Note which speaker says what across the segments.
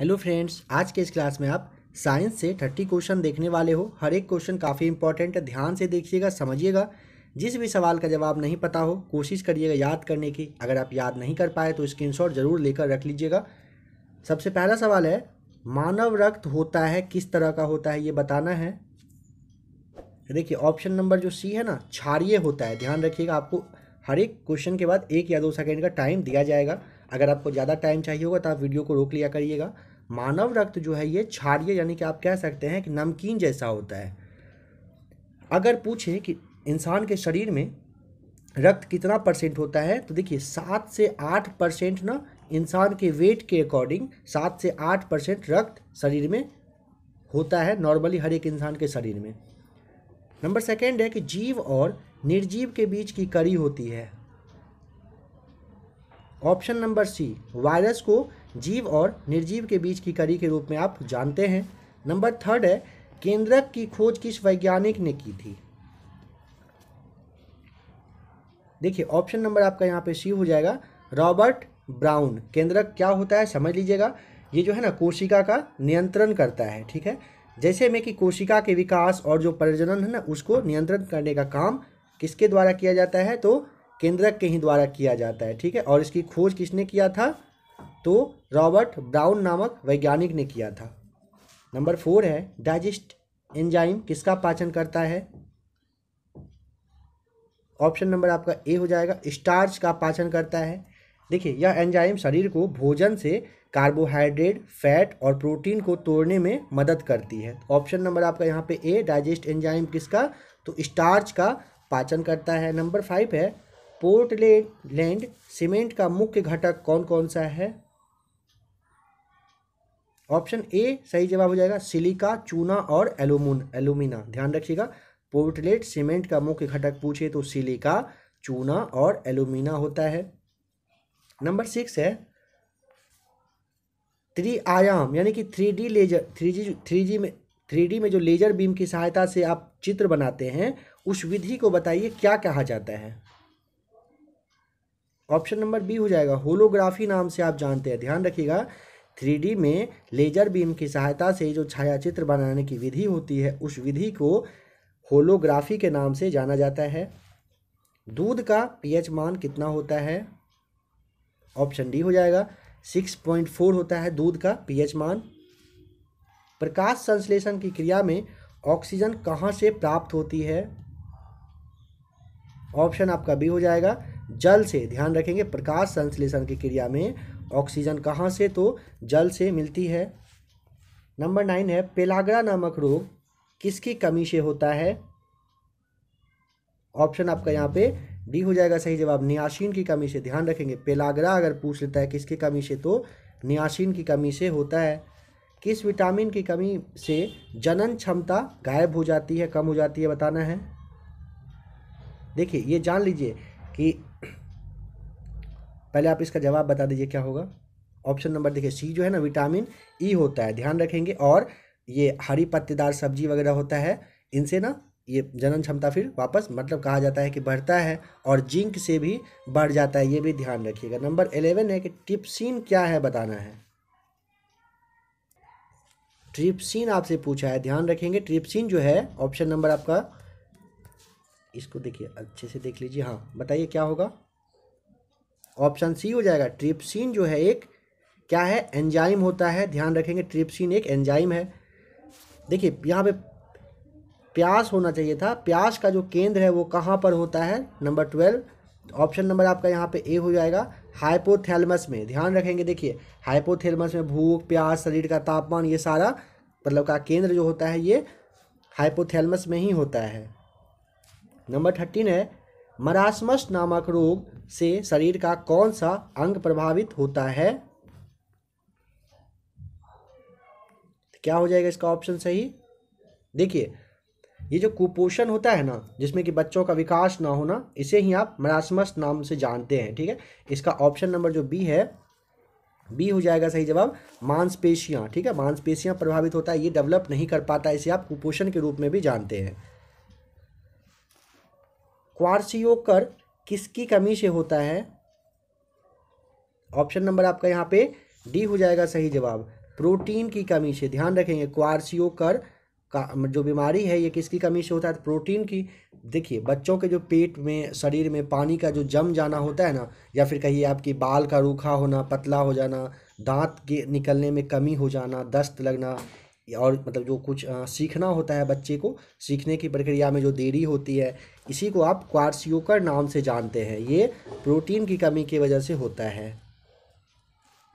Speaker 1: hello friends आज के इस क्लास में आप साइंस से थर्टी क्वेश्चन देखने वाले हो हर एक क्वेश्चन काफ़ी इंपॉर्टेंट है ध्यान से देखिएगा समझिएगा जिस भी सवाल का जवाब नहीं पता हो कोशिश करिएगा याद करने की अगर आप याद नहीं कर पाए तो शॉट ज़रूर लेकर रख लीजिएगा सबसे पहला सवाल है मानव रक्त होता है किस तरह का होता है ये बताना है देखिए ऑप्शन नंबर जो सी है ना क्षारिय होता है ध्यान रखिएगा आपको हर एक क्वेश्चन के बाद एक या दो सेकेंड का टाइम दिया जाएगा अगर आपको ज़्यादा टाइम चाहिए होगा तो आप वीडियो को रोक लिया करिएगा मानव रक्त जो है ये क्षारिय यानी कि आप कह सकते हैं कि नमकीन जैसा होता है अगर पूछें कि इंसान के शरीर में रक्त कितना परसेंट होता है तो देखिए सात से आठ परसेंट ना इंसान के वेट के अकॉर्डिंग सात से आठ परसेंट रक्त शरीर में होता है नॉर्मली हर एक इंसान के शरीर में नंबर सेकेंड है कि जीव और निर्जीव के बीच की कड़ी होती है ऑप्शन नंबर सी वायरस को जीव और निर्जीव के बीच की कड़ी के रूप में आप जानते हैं नंबर थर्ड है केंद्रक की खोज किस वैज्ञानिक ने की थी देखिए ऑप्शन नंबर आपका यहाँ पे सी हो जाएगा रॉबर्ट ब्राउन केंद्रक क्या होता है समझ लीजिएगा ये जो है ना कोशिका का नियंत्रण करता है ठीक है जैसे में कि कोशिका के विकास और जो प्रजनन है ना उसको नियंत्रण करने का काम किसके द्वारा किया जाता है तो केंद्रक के ही द्वारा किया जाता है ठीक है और इसकी खोज किसने किया था तो रॉबर्ट ब्राउन नामक वैज्ञानिक ने किया था नंबर फोर है डाइजेस्ट एंजाइम किसका पाचन करता है ऑप्शन नंबर आपका ए हो जाएगा स्टार्च का पाचन करता है देखिए यह एंजाइम शरीर को भोजन से कार्बोहाइड्रेट फैट और प्रोटीन को तोड़ने में मदद करती है ऑप्शन नंबर आपका यहाँ पे ए डाइजेस्ट एंजाइम किसका तो स्टार्च का पाचन करता है नंबर फाइव है पोर्टलैंड लैंड सीमेंट का मुख्य घटक कौन कौन सा है ऑप्शन ए सही जवाब हो जाएगा सिलिका चूना और एलुमिन एलुमिना ध्यान रखिएगा पोर्टलेट सीमेंट का मुख्य घटक पूछे तो सिलिका चूना और एलुमिना होता है नंबर सिक्स है आयाम यानी कि three D laser three G three G में थ्री डी में जो लेजर बीम की सहायता से आप चित्र बनाते हैं उस विधि को बताइए क्या कहा जाता है ऑप्शन नंबर बी हो जाएगा होलोग्राफी नाम से आप जानते हैं ध्यान रखिएगा थ्री में लेजर बीम की सहायता से जो छायाचित्र बनाने की विधि होती है उस विधि को होलोग्राफी के नाम से जाना जाता है दूध का पीएच मान कितना होता है ऑप्शन डी हो जाएगा सिक्स पॉइंट फोर होता है दूध का पीएच मान प्रकाश संश्लेषण की क्रिया में ऑक्सीजन कहाँ से प्राप्त होती है ऑप्शन आपका बी हो जाएगा जल से ध्यान रखेंगे प्रकाश संश्लेषण की क्रिया में ऑक्सीजन कहाँ से तो जल से मिलती है नंबर नाइन है पेलागरा नामक रोग किसकी कमी से होता है ऑप्शन आपका यहाँ पे डी हो जाएगा सही जवाब नियासीन की कमी से ध्यान रखेंगे पेलागरा अगर पूछ लेता है किसकी कमी से तो नियासीन की कमी से होता है किस विटामिन की कमी से जनन क्षमता गायब हो जाती है कम हो जाती है बताना है देखिए ये जान लीजिए कि पहले आप इसका जवाब बता दीजिए क्या होगा ऑप्शन नंबर देखिए सी जो है ना विटामिन ई e होता है ध्यान रखेंगे और ये हरी पत्तेदार सब्जी वगैरह होता है इनसे ना ये जनन क्षमता फिर वापस मतलब कहा जाता है कि बढ़ता है और जिंक से भी बढ़ जाता है ये भी ध्यान रखिएगा नंबर एलेवन है कि टिप्सिन क्या है बताना है ट्रिप्सिन आपसे पूछा है ध्यान रखेंगे ट्रिप्सिन जो है ऑप्शन नंबर आपका इसको देखिए अच्छे से देख लीजिए हाँ बताइए क्या होगा ऑप्शन सी हो जाएगा ट्रिप्सिन जो है एक क्या है एंजाइम होता है ध्यान रखेंगे ट्रिप्सिन एक एंजाइम है देखिए यहाँ पे प्यास होना चाहिए था प्यास का जो केंद्र है वो कहाँ पर होता है नंबर ट्वेल्व तो ऑप्शन नंबर आपका यहाँ पे ए हो जाएगा हाइपोथैलमस में ध्यान रखेंगे देखिए हाइपोथैलमस में भूख प्यास शरीर का तापमान ये सारा मतलब का केंद्र जो होता है ये हाइपोथैलमस में ही होता है नंबर थर्टीन है मरासमस नामक रोग से शरीर का कौन सा अंग प्रभावित होता है क्या हो जाएगा इसका ऑप्शन सही देखिए ये जो कुपोषण होता है ना जिसमें कि बच्चों का विकास ना होना इसे ही आप मरासमस नाम से जानते हैं ठीक है इसका ऑप्शन नंबर जो बी है बी हो जाएगा सही जवाब मांसपेशियां ठीक है मांसपेशियां प्रभावित होता है ये डेवलप नहीं कर पाता इसे आप कुपोषण के रूप में भी जानते हैं क्वार्सियोकर किसकी कमी से होता है ऑप्शन नंबर आपका यहाँ पे डी हो जाएगा सही जवाब प्रोटीन की कमी से ध्यान रखेंगे क्वार्सियोकर का जो बीमारी है ये किसकी कमी से होता है प्रोटीन की देखिए बच्चों के जो पेट में शरीर में पानी का जो जम जाना होता है ना या फिर कहिए आपकी बाल का रूखा होना पतला हो जाना दांत के निकलने में कमी हो जाना दस्त लगना और मतलब जो कुछ आ, सीखना होता है बच्चे को सीखने की प्रक्रिया में जो देरी होती है इसी को आप क्वार्सियोकर नाम से जानते हैं ये प्रोटीन की कमी की वजह से होता है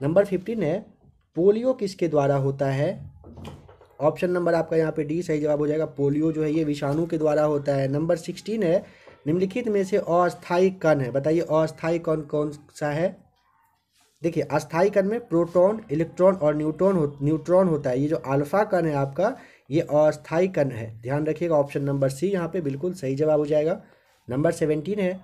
Speaker 1: नंबर फिफ्टीन है पोलियो किसके द्वारा होता है ऑप्शन नंबर आपका यहाँ पे डी सही जवाब हो जाएगा पोलियो जो है ये विषाणु के द्वारा होता है नंबर सिक्सटीन है निम्नलिखित में से अस्थायी कण है बताइए अस्थायी कण कौन सा है देखिए अस्थाई कण में प्रोटॉन इलेक्ट्रॉन और न्यूट्रॉन हो न्यूट्रॉन होता है ये जो अल्फा कण है आपका ये अस्थाई कण है ध्यान रखिएगा ऑप्शन नंबर सी यहाँ पे बिल्कुल सही जवाब हो जाएगा नंबर सेवेंटीन है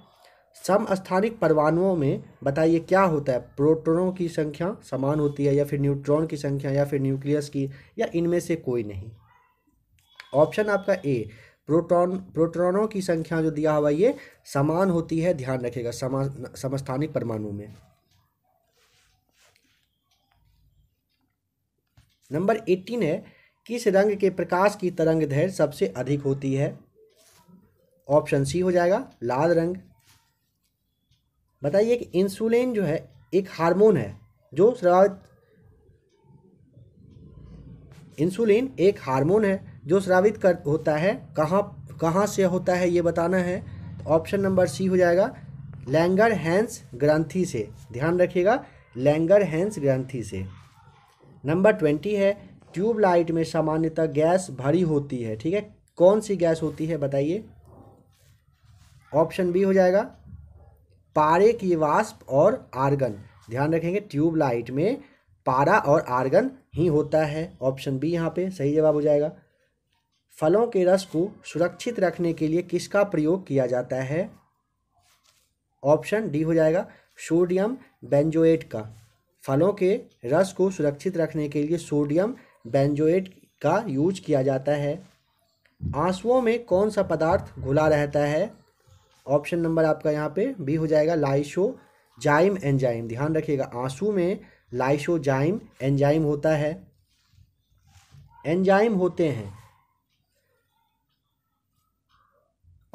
Speaker 1: समस्थानिक परमाणुओं में बताइए क्या होता है प्रोटोनों की संख्या समान होती है या फिर न्यूट्रॉन की संख्या या फिर न्यूक्लियस की या इनमें से कोई नहीं ऑप्शन आपका ए प्रोटॉन प्रोटॉनों की संख्या जो दिया हुआ ये समान होती है ध्यान रखिएगा समा समस्थानिक परमाणु में नंबर एट्टीन है किस रंग के प्रकाश की तरंग धैर्य सबसे अधिक होती है ऑप्शन सी हो जाएगा लाल रंग बताइए कि इंसुलिन जो है एक हार्मोन है जो स्रावित इंसुलिन एक हार्मोन है जो स्रावित कर होता है कहाँ कहाँ से होता है ये बताना है ऑप्शन नंबर सी हो जाएगा लैंगर हैंस ग्रंथि से ध्यान रखिएगा लैंगर हैंस ग्रंथि से नंबर ट्वेंटी है ट्यूबलाइट में सामान्यतः गैस भरी होती है ठीक है कौन सी गैस होती है बताइए ऑप्शन बी हो जाएगा पारे की वाष्प और आर्गन ध्यान रखेंगे ट्यूबलाइट में पारा और आर्गन ही होता है ऑप्शन बी यहाँ पे सही जवाब हो जाएगा फलों के रस को सुरक्षित रखने के लिए किसका प्रयोग किया जाता है ऑप्शन डी हो जाएगा सोडियम बेंजोएट का फलों के रस को सुरक्षित रखने के लिए सोडियम बेंजोएट का यूज किया जाता है आंसुओं में कौन सा पदार्थ घुला रहता है ऑप्शन नंबर आपका यहाँ पे बी हो जाएगा लाइशो जाइम एंजाइम ध्यान रखिएगा आंसू में जाइम एंजाइम होता है एंजाइम होते हैं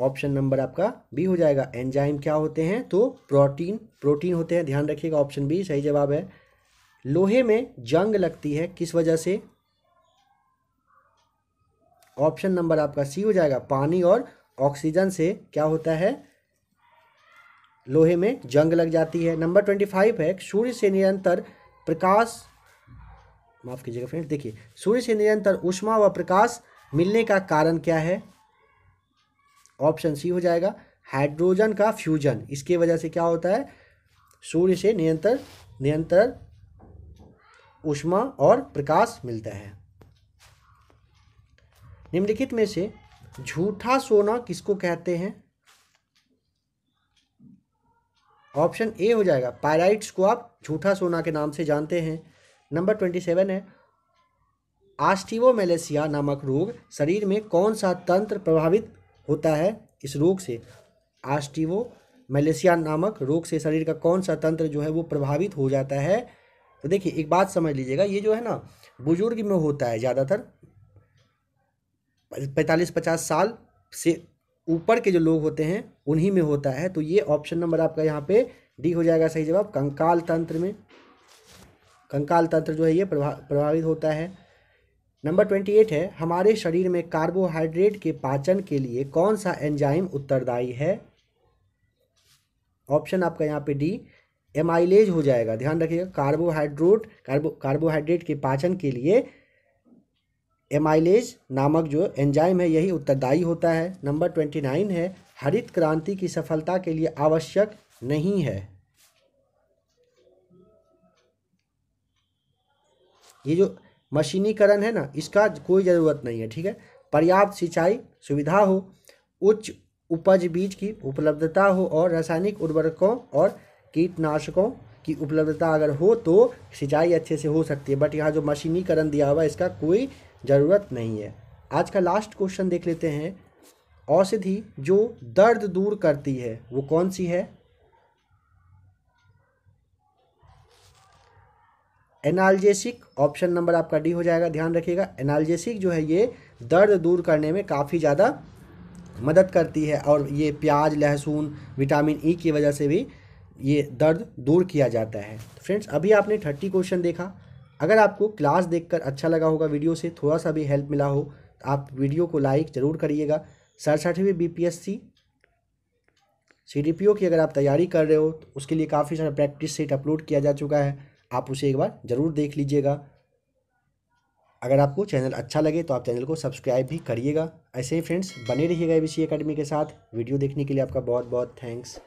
Speaker 1: ऑप्शन नंबर आपका बी हो जाएगा एंजाइम क्या होते हैं तो प्रोटीन प्रोटीन होते हैं ध्यान रखिएगा ऑप्शन बी सही जवाब है लोहे में जंग लगती है किस वजह से ऑप्शन नंबर आपका सी हो जाएगा पानी और ऑक्सीजन से क्या होता है लोहे में जंग लग जाती है नंबर ट्वेंटी फाइव है सूर्य से निरंतर प्रकाश माफ़ कीजिएगा फ्रेंड देखिए सूर्य से निरंतर उष्मा व प्रकाश मिलने का कारण क्या है ऑप्शन सी हो जाएगा हाइड्रोजन का फ्यूजन इसके वजह से क्या होता है सूर्य से निरंतर निरंतर ऊष्मा और प्रकाश मिलता है निम्नलिखित में से झूठा सोना किसको कहते हैं ऑप्शन ए हो जाएगा पायराइट्स को आप झूठा सोना के नाम से जानते हैं नंबर ट्वेंटी सेवन है आस्टिवोमेलेसिया नामक रोग शरीर में कौन सा तंत्र प्रभावित होता है इस रोग से आस्टिवो मलेशिया नामक रोग से शरीर का कौन सा तंत्र जो है वो प्रभावित हो जाता है तो देखिए एक बात समझ लीजिएगा ये जो है ना बुजुर्ग में होता है ज़्यादातर पैंतालीस पचास साल से ऊपर के जो लोग होते हैं उन्हीं में होता है तो ये ऑप्शन नंबर आपका यहाँ पे डी हो जाएगा सही जवाब कंकाल तंत्र में कंकाल तंत्र जो है ये प्रभा प्रभावित होता है नंबर ट्वेंटी एट है हमारे शरीर में कार्बोहाइड्रेट के पाचन के लिए कौन सा एंजाइम उत्तरदायी है ऑप्शन आपका यहाँ पे डी एमाइलेज हो जाएगा ध्यान रखिएगा कार्बोहाइड्रोट कार्बो कार्बोहाइड्रेट के पाचन के लिए एमाइलेज नामक जो एंजाइम है यही उत्तरदायी होता है नंबर ट्वेंटी नाइन है हरित क्रांति की सफलता के लिए आवश्यक नहीं है ये जो मशीनीकरण है ना इसका कोई ज़रूरत नहीं है ठीक है पर्याप्त सिंचाई सुविधा हो उच्च उपज बीज की उपलब्धता हो और रासायनिक उर्वरकों और कीटनाशकों की उपलब्धता अगर हो तो सिंचाई अच्छे से हो सकती है बट यहाँ जो मशीनीकरण दिया हुआ है इसका कोई ज़रूरत नहीं है आज का लास्ट क्वेश्चन देख लेते हैं औषधि जो दर्द दूर करती है वो कौन सी है एनाल्जेसिक ऑप्शन नंबर आपका डी हो जाएगा ध्यान रखिएगा एनाल्जेसिक जो है ये दर्द दूर करने में काफ़ी ज़्यादा मदद करती है और ये प्याज लहसुन विटामिन ई e की वजह से भी ये दर्द दूर किया जाता है तो फ्रेंड्स अभी आपने थर्टी क्वेश्चन देखा अगर आपको क्लास देखकर अच्छा लगा होगा वीडियो से थोड़ा सा भी हेल्प मिला हो तो आप वीडियो को लाइक ज़रूर करिएगा सरसठवीं B P S C C D P O की अगर आप तैयारी कर रहे हो तो उसके लिए काफ़ी सारा प्रैक्टिस सेट अपलोड किया जा चुका है आप उसे एक बार ज़रूर देख लीजिएगा अगर आपको चैनल अच्छा लगे तो आप चैनल को सब्सक्राइब भी करिएगा ऐसे ही फ्रेंड्स बने रहिएगा ए बी सी अकेडमी के साथ वीडियो देखने के लिए आपका बहुत बहुत थैंक्स